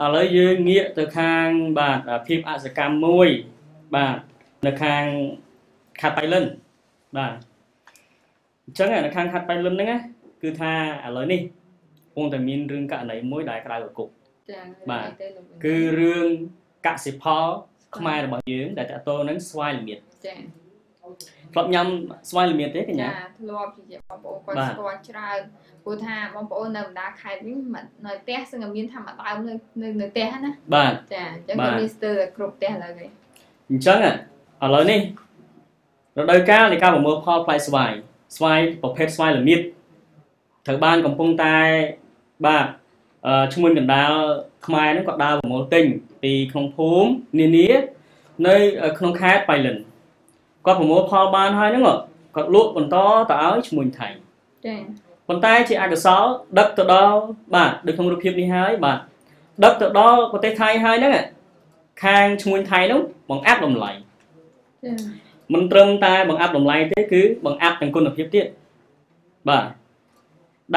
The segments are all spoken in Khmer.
ឥឡូវយើងងាកទៅខាងបាទភាពអសកម្មមួយបាទនៅខាងខាត់បៃលិនបាទអញ្ចឹងនៅខាងខាត់បៃលិនហ្នឹងគឺថាឥឡូវនេះគង់តែមានរឿងករណីមួយដែលក្រៅប្រកុកបាទគឺរឿងកសិផលខ្មែររបស់យើង ដែលតកតោនឹងស្វាយល្មៀតចា៎ធ្លាប់ញ៉ាំស្វាយល្មៀនទេកញ្ញាធ្លាប់ជាបងប្អូនគាត់ស្គាល់ច្រើនព្រោះថាបងប្អូននៅបណ្ដាខេត្តវិញនៅផ្ទះសឹងមានធម្មតានៅនៅផ្ទះណាបាទចាអញ្ចឹងគាត់មានស្ទើរគ្រប់ផ្ទះឥឡូវនេះអញ្ចឹងឥឡូវនេះរដូវកាលនៃការប្រមូលផលផ្លែស្វាយស្វាយប្រភេទស្វាយល្មៀតត្រូវបានកំពុងតែបាទឈ្មោះកណ្ដាលខ្មែរហ្នឹងគាត់ដើរប្រមូលទិញពីក្នុងភូមិនានានៅក្នុងខេត្តបៃលិនគាត់ប្រមូលផលបានហើយហ្នឹងគាត់លក់បន្តទៅឲ្យឈ្មោះថៃចា៎ប៉ុន្តែជាអកុសលដឹកទៅដល់បាទដូចក្នុងរូបភាពនេះហើយបាទដឹកទៅដល់ប្រទេសថៃហើយហ្នឹងខាងឈ្មោះថៃហ្នឹងបង្អាក់តម្លៃចា៎មិនត្រឹមតែបង្អាក់តម្លៃទេគឺបង្អាក់ទាំងគុណភាពទៀតបាទ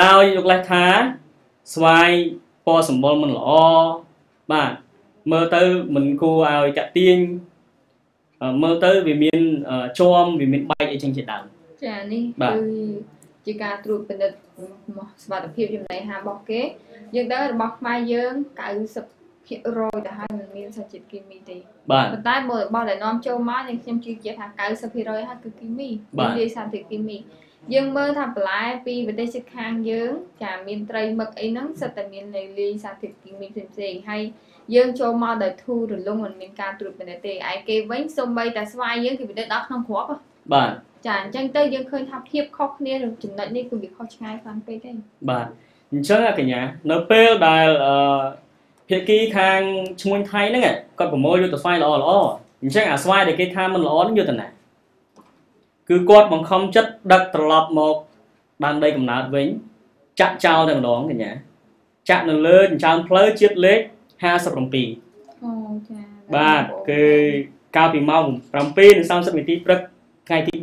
ដោយយកលេសថាស្វាយពណ៌សម្បុរមិនល្អបាទមើលទៅមិនគួរឲ្យតាក់ទាញមើលទៅវាមានជាប់វាមានបែកអីចឹងជាដើមចានេះគឺជាការត្រួតពិនិត្យសមត្ថភាពចំណីអាហាររបស់គេ យើងដឹងរបស់ខ្មែរយើង90%ទៅហើយមិនមានសារជាតិគីមីទេបាទប៉ុន្តែបើរបស់ដែលនាំចូលមកយើងខ្ញុំជឿជាក់ថា90%ហើយគឺគីមីមានសារធាតុគីមីយើងមើលថាបន្លែពីប្រទេសជិតខាងយើង ចាមានត្រីមឹកអីហ្នឹងសិតតែមានលេលីសារធាតុគីមីផ្សេងផ្សេងហើយយើងចូលមកដោយធូររលុងមិនមានការត្រួតពិនិត្យទេឯគេវិញសូម្បីតែស្វាយយើងគឺវាដេកដល់ក្នុងគ្រាប់បាទចាអញ្ចឹងទៅយើងឃើញថាភាពខុសគ្នាចំណុចនេះគឺវាខុសឆ្ងាយខ្លាំងពេកទេបាទអញ្ចឹងកញ្ញានៅពេលដែលអឺភាគីខាងឈ្មួញថៃហ្នឹងគាត់ប្រមូលយកទៅស្វាយល្អល្អអញ្ចឹងអាស្វាយដែលគេថាមិនល្អហ្នឹងយកទៅណាគឺគាត់បង្ខំចិត្តដឹកត្រឡប់មកដើមដីកំណើតវិញចាក់ចោលតែម្ដង កញ្ញា ចាក់នៅលើចិញ្ចើមផ្លូវជាតិលេខ57អូចាបាទគឺកាលពីម៉ោង7:30នាទីព្រឹកថ្ងៃទី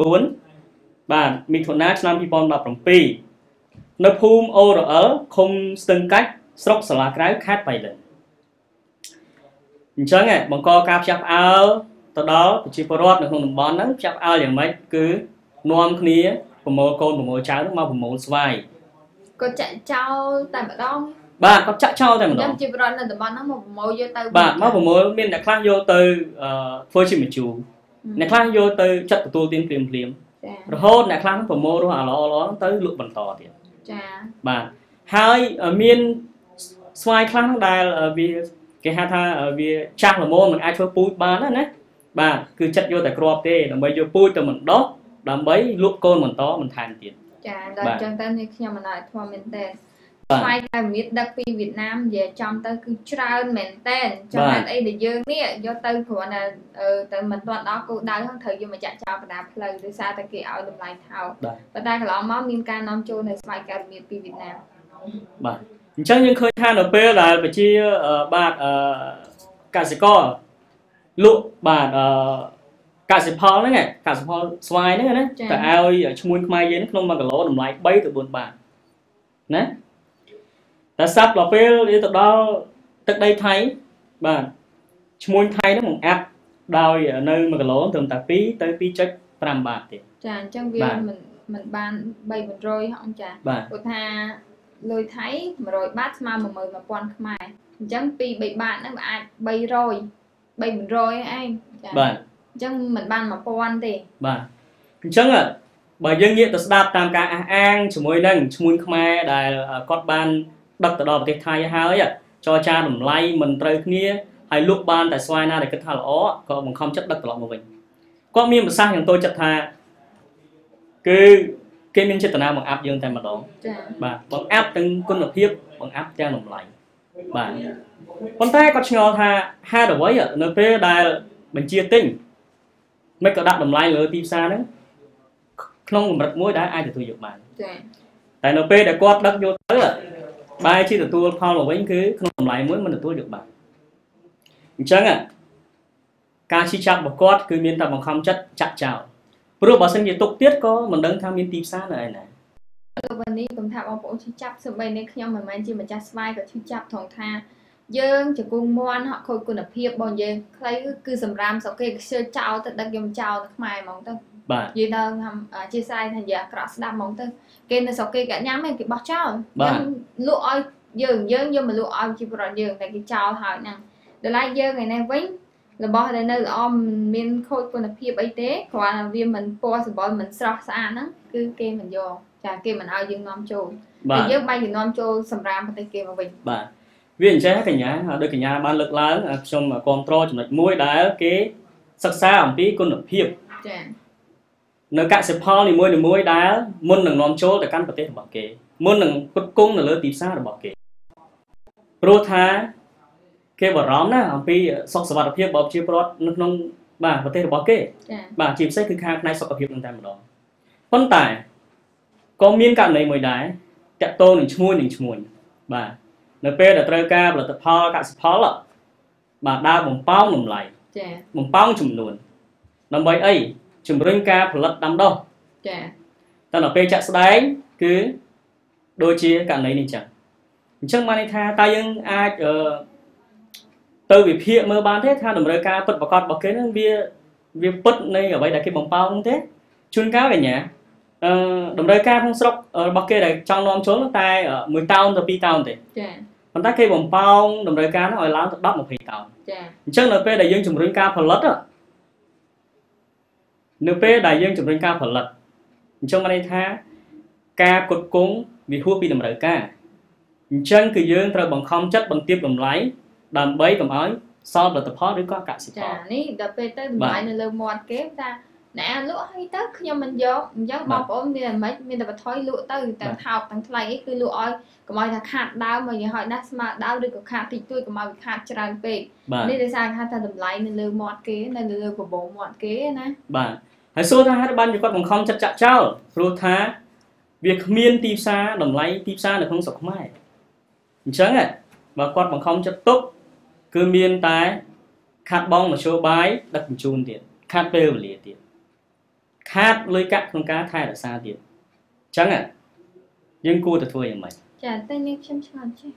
4បាទមិថុនាឆ្នាំ2017នៅភូមិអូរអិលឃុំស្ទឹងកាច់ស្រុកសាឡាក្រៅខេត្តបៃលិនអញ្ចឹងបង្កការផ្ទះផ្អើលទៅដល់ប្រជាពលរដ្ឋនៅក្នុងតំបន់ហ្នឹងចាប់អល់យ៉ាងម៉េចគឺនាំគ្នា ប្រមូលកូនប្រមូលចៅហ្នឹងមកប្រមូលស្វាយគាត់ចាក់ចោលតែម្ដងបាទគាត់ចាក់ចោលតែម្ដងប្រជាពលរដ្ឋនៅតំបន់ហ្នឹងមកប្រមូលយកទៅបាទមកប្រមូលមានអ្នកខ្លះយកទៅធ្វើជាមជ្ឈូអ្នកខ្លះយកទៅចាត់ទទួលទានភ្លាមភ្លាមរហូតអ្នកខ្លះប្រមូលរស់អាល្អល្អហ្នឹងទៅលក់បន្តទៀតចាបាទហើយមានស្វាយខ្លះហ្នឹងដែលវាគេហៅថាវាចាស់ល្មមមិនអាចធ្វើពូជបានណាណាបាទគឺចិត្តយកតែក្របទេដើម្បីយកពូជទៅមិនដោះដើម្បីលក់កូនបន្តមិនថែមទៀតចាដល់អញ្ចឹងតើនេះខ្ញុំមិនអោយធំមែនទេស្វ័យតែមានដឹកពីវៀតណាមនិយាយចំទៅគឺច្រើនមែនតែនចំហេតុអីដែលយើងនេះយកទៅគ្រាន់តែទៅមិនទាន់ដល់គោលដៅហ្នឹងត្រូវយកមកចាក់ចោលបណ្ដាផ្លូវដោយសារតែគេឲ្យតម្លៃថោកប៉ុន្តែកន្លងមកមានការនាំចូលនៅស្វ័យការមានពីវៀតណាមបាទអញ្ចឹងយើងឃើញថានៅពេលដែលប្រជាបាទកសិករលក់បាទអឺកសិផលហ្នឹងកសិផលស្វាយហ្នឹងណាតែឲ្យឈ្មួញខ្មែរយើងក្នុង1គីឡូតម្លៃ3ទៅ4បាតណាតែសັບដល់ពេលយើងទៅដល់ទឹកដីថៃបាទឈ្មួញថៃហ្នឹងមកអាប់ដោយនៅ1គីឡូត្រឹមតែ2ទៅ2.5បាតទៀតចាអញ្ចឹងវាមិនមិនបាន300ហងចាព្រោះថាលុយថៃ100បាតស្មើ11000ខ្មែរអញ្ចឹង2 3បាតហ្នឹងវាអាច300 300ឯងបាទអញ្ចឹងមិនបាន1000ទេបាទអញ្ចឹងបើយើងងាកទៅស្ដាប់តាមការអះអាងជាមួយនឹងឈ្មោះខ្មែរដែលគាត់បានដឹកទៅដល់ប្រទេសថៃហើយចរចាតម្លៃមិនត្រូវគ្នាហើយលុបបានតែស្វាយណាដែលគិតថាល្អក៏បង្ខំចិត្តដឹកត្រឡប់មកវិញគាត់មានប្រសាសន៍យ៉ាងតូចចិត្តថាគឺគេមានចេតនាបង្អាប់យើងតែម្ដងចា៎បាទបង្អាប់ទាំងគុណភាពបង្អាប់ទាំងតម្លៃបាទប៉ុន្តែគាត់ឆ្ងល់ថាហេតុអ្វីនៅពេលដែលបញ្ជាទិញមិនក៏ដាក់តម្លៃលើទីផ្សារហ្នឹងក្នុងកម្រិតមួយដែលអាចទទួលយកបានចា៎តែនៅពេលដែលគាត់ដឹកយកទៅបែរជាទទួលផលមកវិញគឺក្នុងតម្លៃមួយមិនទទួលយកបានអញ្ចឹងការឈីចាប់របស់គាត់គឺមានតែបង្ខំចិត្តចាក់ចោលព្រោះបើសិនជាទុកទៀតក៏មិនដឹងថាមានទីផ្សារនៅឯណាទៅវិញនេះខ្ញុំថាបងប្អូនឈឺចាប់សម្បីនេះខ្ញុំមិនមែនជាម្ចាស់ស្វាយក៏ឈឺចាប់ថងថាយើងជង្គង់មន់ហក់ខូចគុណភាពបងយើងខ្លីគឺសម្រាមស្រុកគេខ្ជិលចោលទៅដឹកយំចោលទៅខ្មែរហ្មងទៅបាទនិយាយដល់ជាស្រ័យថានិយាយអាក្រក់ស្ដាប់ហ្មងទៅគេនៅស្រុកគេក៏ញ៉ាំហ្នឹងគេបោះចោលយើងលក់ឲ្យយើងយើងយកមកលក់ឲ្យជីវរដ្ឋយើងតែគេចោលហើយហ្នឹងដល់ឡែកយើងឯនេះវិញរបស់ដែលនៅល្អមិនមានខូចគុណភាពអីទេគ្រាន់តែវាមិនពណ៌សម្បុរមិនស្រស់ស្អាតហ្នឹងគឺគេមិនយកចាគេមិនឲ្យយើងនាំចូលតែយើងបែរជានាំចូលសម្រាប់ប្រទេសគេមកវិញបាទវាអញ្ចឹងកញ្ញាដូចកញ្ញា បានលើកឡើងខ្ញុំគ្រប់គ្រងចំណុចមួយដែលគេសិក្សាអំពីគុណភាពចា៎នៅកសិផលនីមួយនីមួយដែលមុននឹងនាំចូលទៅកាន់ប្រទេសរបស់គេមុននឹងផ្គត់ផ្គង់នៅលើទីផ្សាររបស់គេព្រោះថាគេបារម្ភណាអំពីសុខសុវត្ថិភាពរបស់ប្រជាពលរដ្ឋនៅក្នុងបាទប្រទេសរបស់គេ បាទជាពិសេសគឺខាងផ្នែកសុខភាពនឹងតែម្ដងប៉ុន្តែក៏មានករណីមួយដែរតកតងនឹងឈ្មួញនឹងឈ្មួញបាទនៅពេលដែលត្រូវការផលិតផលកសិផលបាទដើរបំពងតម្លៃចាបំពងចំនួនដើម្បីអីជំរុញការផលិតដាំដុះចាតែដល់ពេលចាក់ស្ដែងគឺដូចជាករណីនេះចឹងអញ្ចឹងបានន័យថាតើយើងអាចអឺទៅវិភាគមើលបានទេថាតម្រូវការពិតប្រកបរបស់គេនឹងវាវាពិតនៃអ្វីដែលគេបំពងហ្នឹងទេជួនកាលកញ្ញាអឺតម្រូវការក្នុងស្រុករបស់គេដែលចង់នាំចូលតែមួយតោនទៅពីរតោនទេចាប៉ុន្តែគេបំប៉ោងតម្រូវការនោះឲ្យឡើងទៅ10 20តោនចាអញ្ចឹងនៅពេលដែលយើងជំរុញការផលិតនៅពេលដែលយើងជំរុញការផលិតអញ្ចឹងមានន័យថាការគុតគង់វាហួសពីតម្រូវការអញ្ចឹងគឺយើងត្រូវបង្ខំចិត្តបន្ទាបតម្លៃដើម្បីកុំឲ្យសល់ផលិតផលឬក៏កសិករចានេះដល់ពេលទៅតម្លៃនៅលើមាត់គេថាអ្នកអាលក់ហើយទៅខ្ញុំមិនយកអញ្ចឹងបងប្អូនមានមិនមានតែបថយលក់ទៅទាំងថោកទាំងថ្លៃអីគឺលក់ឲ្យកុំឲ្យថាខាតដើមមកនិយាយឲ្យដាស់ស្មារដើមឬក៏ខាតតិចតួចកុំឲ្យវាខាតច្រើនពេកនេះដោយសារគេហៅថាតម្លៃនៅលើមាត់គេនៅលើប្រព័ន្ធមាត់គេណាបាទហើយសួរថាហេតុបានជាគាត់បង្ខំចិត្តចាក់ចោលព្រោះថាវាគ្មានទីផ្សារតម្លៃទីផ្សារនៅក្នុងស្រុកខ្មែរអញ្ចឹងបើគាត់បង្ខំចិត្តទុកគឺមានតែ ខាត់បងមជ្ឈបាយដឹកជញ្ជូនទៀតខាត់ពេលវេលាទៀតខាតលុយកាក់ក្នុងការថែរក្សាទៀតអញ្ចឹងយើងគួរតែធ្វើយ៉ាងម៉េចចាតែនេះខ្ញុំឆ្ងល់ចេះ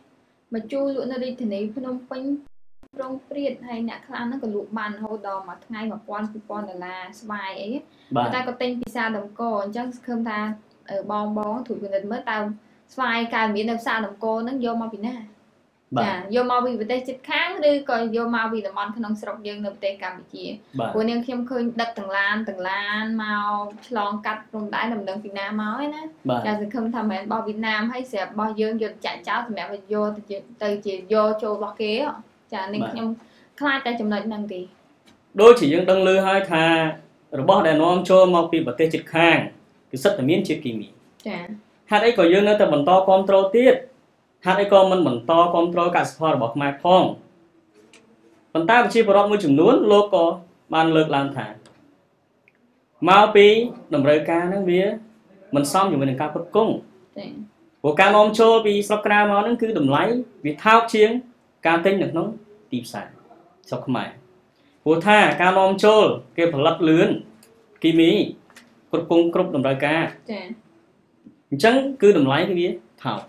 មកជួលក់នៅរាជធានី ភ្នំពេញប្រងព្រាតហើយអ្នកខ្លះហ្នឹងក៏លក់បានរហូតដល់មួយថ្ងៃ1000 2000ដុល្លារស្វាយអីតែក៏ទិញពីសាដង្កអញ្ចឹងសង្ឃឹមថាបងបងធ្វើពិនិត្យមើលតើស្វាយកែមាននៅផ្សារដង្កហ្នឹងយកមកពីណាចាយកមកពីប្រទេសជិតខាងឬក៏យកមកពីតំបន់ក្នុងស្រុកយើងនៅប្រទេសកម្ពុជាព្រោះនាងខ្ញុំឃើញដឹកទាំងឡានទាំងឡានមកឆ្លងកាត់ព្រំដែនដំណឹងពីណាមកឯណាចាសង្ឃឹមថាមិនរបស់វៀតណាមហើយស្រាប់របស់យើងយកចាក់ចោលសម្រាប់ឲ្យយកទៅទៅជាយកចូលរបស់គេ ចានាងខ្ញុំខ្លាចតែចំណុចហ្នឹងទេដូចជាយើងដឹងឮហើយថា របស់ដែលនាំចូលមកពីប្រទេសជិតខាង គឺសិតតែមានជាតិគីមីចាហេតុអីក៏យើងនៅតែបន្តគ្រប់គ្រងទៀតហេតុអីក៏មិនបន្តគ្រប់គ្រងកសិផលរបស់ខ្មែរផងប៉ុន្តែប្រជាពលរដ្ឋមួយចំនួន លោកក៏បានលើកឡើងថាមកពីតម្រូវការហ្នឹងវា មិនសមជាមួយនឹងការផ្គត់ផ្គង់ចា៎ព្រោះការនាំចូលពីស្រុកក្រៅមកហ្នឹងគឺតម្លៃវាថោកជាង ការទិញនៅក្នុងទីផ្សារស្រុកខ្មែរព្រោះថាការនាំចូល គេផលិតលឿនគីមីគ្រប់គងគ្រប់តម្រូវការចា៎អញ្ចឹងគឺតម្លៃគឺវាថោក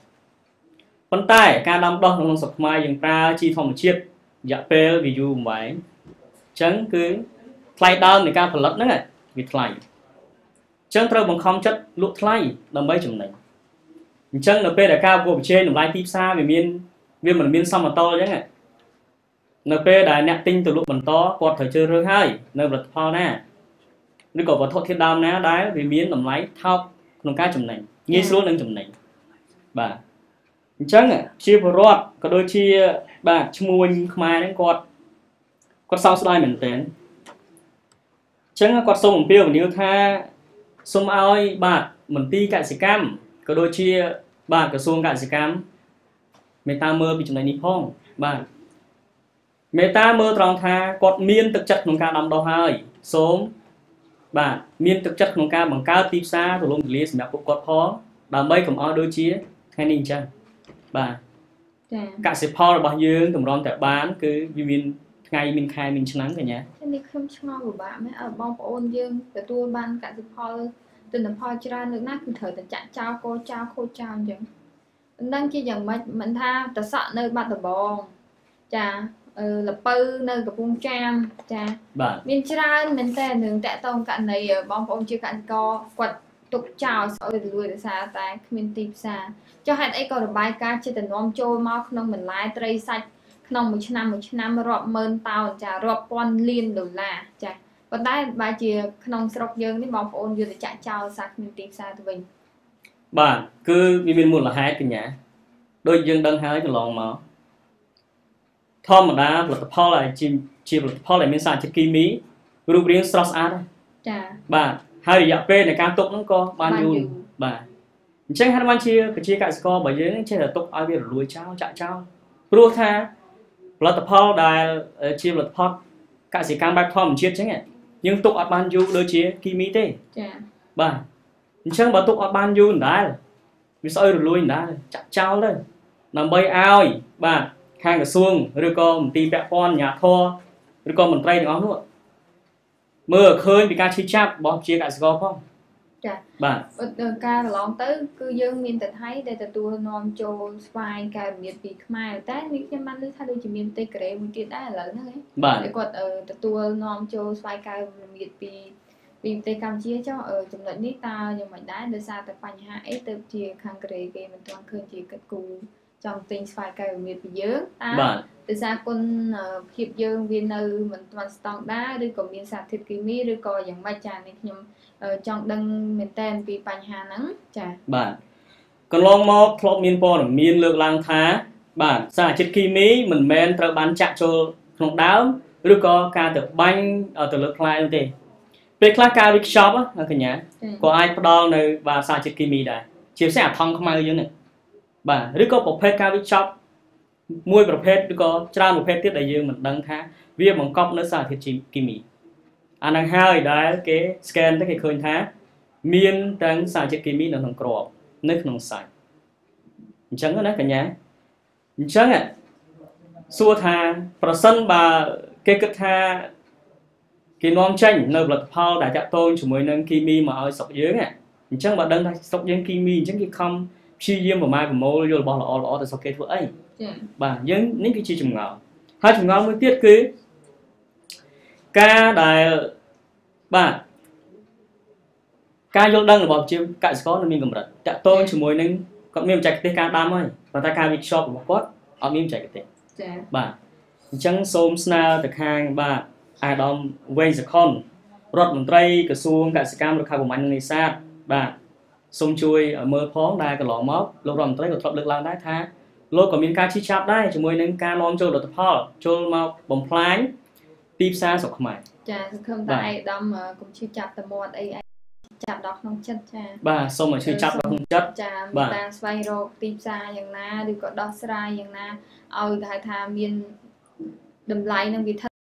ប៉ុន្តែការដាំដុះក្នុងស្រុកខ្មែរយើងប្រើជីធម្មជាតិរយៈពេលវាយូរអង្វែងអញ្ចឹងគឺថ្លៃដើមនៃការផលិតហ្នឹងវាថ្លៃអញ្ចឹងត្រូវបង្ខំចិត្តលក់ថ្លៃដើម្បីចំណេញអញ្ចឹងនៅពេលដែលការប្រកួតប្រជែងតម្លៃទីផ្សារវាមានវាមិនមានសមតុល្យអញ្ចឹងនៅពេលដែលអ្នកទិញទៅលក់បន្តគាត់ត្រូវជ្រើសរើសហើយនៅផលិតផលណាឬក៏វត្ថុធាតុដើមណាដែលវាមានតម្លៃថោកក្នុងការចំណេញងាយស្រួលនឹងចំណេញបាទអញ្ចឹងជាបរដ្ឋក៏ដូចជា បាទឈ្មួញខ្មែរហ្នឹងគាត់គាត់សោកស្ដាយមែនទែនអញ្ចឹងគាត់សូមអំពាវនាវថាសូមឲ្យបាទមន្ទីរកសិកម្មក៏ដូចជាបាទក្រសួងកសិកម្មមេត្តាមើលពីចំណុចនេះផងបាទមេត្តាមើលត្រង់ថាគាត់មានទឹកចិត្តក្នុងការដាំដុះហើយសូមបាទមានទឹកចិត្តក្នុងការបង្កើតទីផ្សារទូលំទូលាយសម្រាប់ពួកគាត់ផងដើម្បីកុំឲ្យដូចជាថ្ងៃនេះអញ្ចឹងបាទចាកសិផលរបស់យើងតម្រាំតែបាន គឺវាមាន ថ្ងៃមានខែមានឆ្នាំកញ្ញានេះខ្ញុំឆ្ងល់ពិបាកមែនអើបងប្អូនយើងទទួលបានកសិផលទិន្នផលច្រើនលើកណាគឺត្រូវតែចាក់ចោលកោចោលខូចចោលអញ្ចឹងនឹងជាយ៉ាងម៉េចមិនថាតសក់នៅបាត់ដំបងចាលពៅនៅកំពង់ចាមចាមានច្រើនមែនតើនឹងតកតងករណីបងប្អូនជាកសិករគាត់ទុកចោលស្អុយរលួយដោយសារតែគ្មានទីផ្សារចុះហេតុអីក៏របាយការណ៍ជាតំណំចូលមកក្នុងបន្លែត្រីសាច់ក្នុងមួយឆ្នាំមួយឆ្នាំរាប់ម៉ឺនតោនចារាប់ពាន់លានដុល្លារចាប៉ុន្តែបើជាក្នុងស្រុកយើង នេះបងប្អូនយកទៅចាក់ចោលសារគ្មានទីផ្សារទៅវិញបាទគឺវាមានមូលហេតុកញ្ញា ដូចយើងដឹងហើយកន្លងមកធម្មតាផលិតផលដែលជាជាផលិតផលដែលមានសារធាតុគីមីរូបរាងស្រស់ស្អាតចាបាទហើយរយៈពេលនៃការទុកហ្នឹងក៏បានយូរបាទអញ្ចឹងហាត់បានជាប្រជាកសិកររបស់យើងចេះតែទុកឲ្យវារលួយចោលចាក់ចោលព្រោះថាផលិតផលដែលជាផលិតផលកសិកម្មបែបធម្មជាតិអញ្ចឹងយើងទុកអត់បានយូរដូចជាគីមីទេចាបាទអញ្ចឹងបើទុកអត់បានយូរដដែលវាស្អុយរលួយដដែលចាក់ចោលទៅដើម្បីឲ្យបាទខាងក្រសួងឬក៏មន្ទីរពាក់ព័ន្ធអាជ្ញាធរឬក៏មន្ត្រីទាំងអស់នោះមើលឃើញពីការឈឺចាប់របស់ជាកសិករផងចាបាទការកន្លងទៅ គឺយើងមានតែថៃដែលទទួលនាំចូលស្វាយការមៀតពីខ្មែរតែនេះខ្ញុំបានឮថាដូចជាមានតេកូរ៉េមួយទៀតដែរឥឡូវហ្នឹងបាទគាត់ទទួលនាំចូលស្វាយការមៀតពីពីប្រទេសកម្ពុជាចុះចំណុចនេះតើយ៉ាងម៉េចដែរដោយសារតែបញ្ហាអីទៅជាខាងកូរ៉េគេមិនទាន់ឃើញជាកិត្តគូចង់ទិញស្វាយកែវមាសពីយើងតើដោយសារគុណភាពយើងវានៅមិនទាន់ស្តង់ដារឬក៏មានសារធាតុគីមីឬក៏យ៉ាងម៉េចចានេះខ្ញុំចង់ដឹងមែនតើពីបញ្ហាហ្នឹងចាបាទកន្លងមកធ្លាប់មានព័ត៌មានលើកឡើងថាបាទសារជាតិគីមីមិនមែនត្រូវបានចាក់ចូលក្នុងដើមឬក៏ការទៅបាញ់ទៅលើផ្លែនោះទេពេលខ្លះការ workshop កញ្ញាក៏អាចផ្ដល់នៅបាទសារជាតិគីមីដែរជាពិសេសអាថង់ខ្មៅយើងនេះបាទឬក៏ប្រភេទការវេចខ្ចប់មួយ ប្រភេទឬក៏ច្រើនប្រភេទទៀតដែលយើងមិនដឹងថា វាបង្កប់នៅសារធាតុគីមីអានឹងហើយដែលគេ scan ទៅគេឃើញថា មានទាំងសារធាតុគីមី នៅក្នុងក្របនៅក្នុងសាច់អញ្ចឹងណាកញ្ញាអញ្ចឹងសួរថាប្រសិនបើគេគិតថាគេនាំចេញនៅផលិតផលដែលតាក់ទងជាមួយនឹងគីមីមកឲ្យស្រុកយើងអញ្ចឹងបើដឹងថាស្រុកយើងគីមីអញ្ចឹងគេខំព្យាយាមប្រម៉ែប្រមូលយករបស់ល្អល្អទៅសុកគេធ្វើអីចាបាទយើងនេះគឺជាចម្ងល់ហើយចម្ងល់មួយទៀតគឺការដែលបាទការយល់ដឹងរបស់ជាកសិករនៅមានកម្រិតតាក់ទងជាមួយនឹងគាត់មានបច្ចេកទេសការដាំហើយប៉ុន្តែការវិខ្យប់របស់គាត់អត់មានបច្ចេកទេសចា៎បាទអញ្ចឹងសូមស្នើទៅខាងបាទអាដាមវេងសខុនរដ្ឋមន្ត្រីក្រសួងកសិកម្មរុក្ខាប្រមាញ់និងនេសាទបាទសូមជួយមើលផងដែលកន្លងមកលោករដ្ឋមន្ត្រីក៏ធ្លាប់លើកឡើងដែរថាលោកក៏មានការឈឺចាប់ដែរជាមួយនឹងការនាំចូលផលិតផលចូលមកបំផ្លាញទីផ្សារស្រុកខ្មែរចាសង្ឃឹមថាឯកឧត្តមកុំឈឺចាប់តែមាត់អីចាប់ដល់ក្នុងចិត្តចាបាទសូមឲ្យឈឺចាប់ដល់ក្នុងចិត្តចាមានការស្វែងរកទីផ្សារយ៉ាងណាឬក៏ដោះស្រាយយ៉ាងណាឲ្យគេហៅថាមានតម្លៃនឹងវាថ